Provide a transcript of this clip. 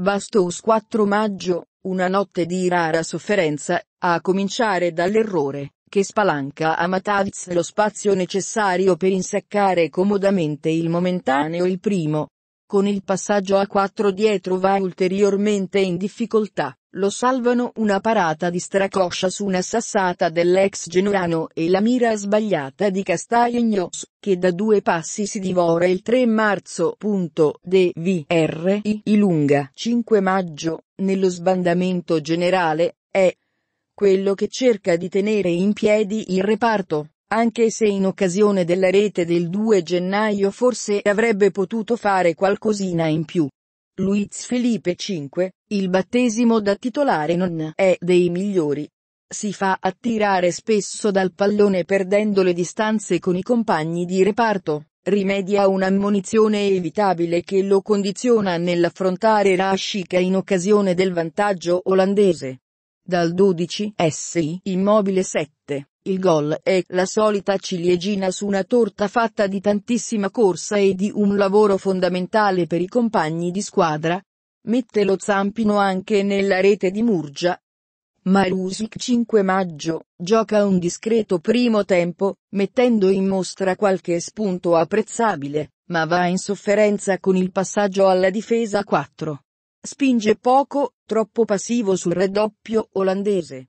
Bastos 4 maggio, una notte di rara sofferenza, a cominciare dall'errore, che spalanca a Matavz lo spazio necessario per insaccare comodamente il momentaneo il primo, con il passaggio a 4 dietro va ulteriormente in difficoltà, lo salvano una parata di Stracoscia su una sassata dell'ex Genuano e la mira sbagliata di Castagnos, che da due passi si divora il 3 marzo. DVR I lunga 5 maggio, nello sbandamento generale, è quello che cerca di tenere in piedi il reparto anche se in occasione della rete del 2 gennaio forse avrebbe potuto fare qualcosina in più. Luiz Felipe 5, il battesimo da titolare non è dei migliori. Si fa attirare spesso dal pallone perdendo le distanze con i compagni di reparto, rimedia un'ammonizione evitabile che lo condiziona nell'affrontare Rashica in occasione del vantaggio olandese. Dal 12 SI Immobile 7. Il gol è la solita ciliegina su una torta fatta di tantissima corsa e di un lavoro fondamentale per i compagni di squadra. Mette lo zampino anche nella rete di Murgia. Marusic 5 maggio, gioca un discreto primo tempo, mettendo in mostra qualche spunto apprezzabile, ma va in sofferenza con il passaggio alla difesa 4. Spinge poco, troppo passivo sul redoppio olandese.